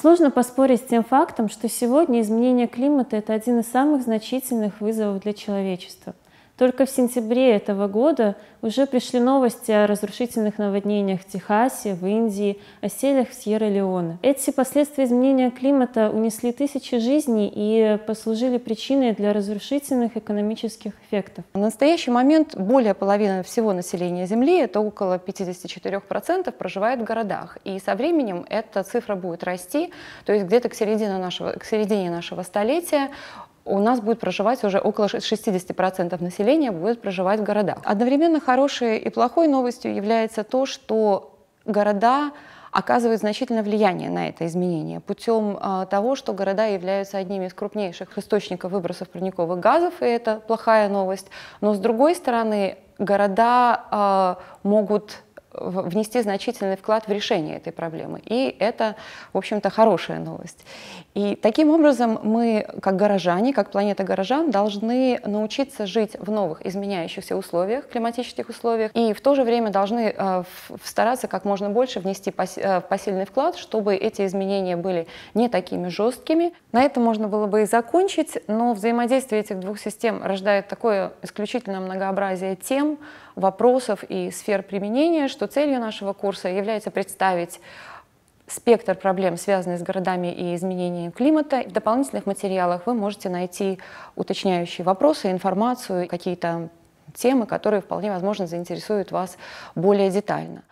Сложно поспорить с тем фактом, что сегодня изменение климата – это один из самых значительных вызовов для человечества – только в сентябре этого года уже пришли новости о разрушительных наводнениях в Техасе, в Индии, о селях в Сьерра-Леоне. Эти последствия изменения климата унесли тысячи жизней и послужили причиной для разрушительных экономических эффектов. В настоящий момент более половины всего населения Земли, это около 54%, проживает в городах. И со временем эта цифра будет расти, то есть где-то к середине нашего, к середине нашего столетия у нас будет проживать уже около 60% населения будет проживать в городах. Одновременно хорошей и плохой новостью является то, что города оказывают значительное влияние на это изменение путем а, того, что города являются одними из крупнейших источников выбросов парниковых газов, и это плохая новость. Но с другой стороны, города а, могут внести значительный вклад в решение этой проблемы. И это, в общем-то, хорошая новость. И таким образом мы, как горожане, как планета горожан, должны научиться жить в новых изменяющихся условиях, климатических условиях, и в то же время должны э, стараться как можно больше внести э, посильный вклад, чтобы эти изменения были не такими жесткими. На этом можно было бы и закончить, но взаимодействие этих двух систем рождает такое исключительно многообразие тем, вопросов и сфер применения, что что целью нашего курса является представить спектр проблем, связанных с городами и изменением климата. В дополнительных материалах вы можете найти уточняющие вопросы, информацию, какие-то темы, которые вполне возможно заинтересуют вас более детально.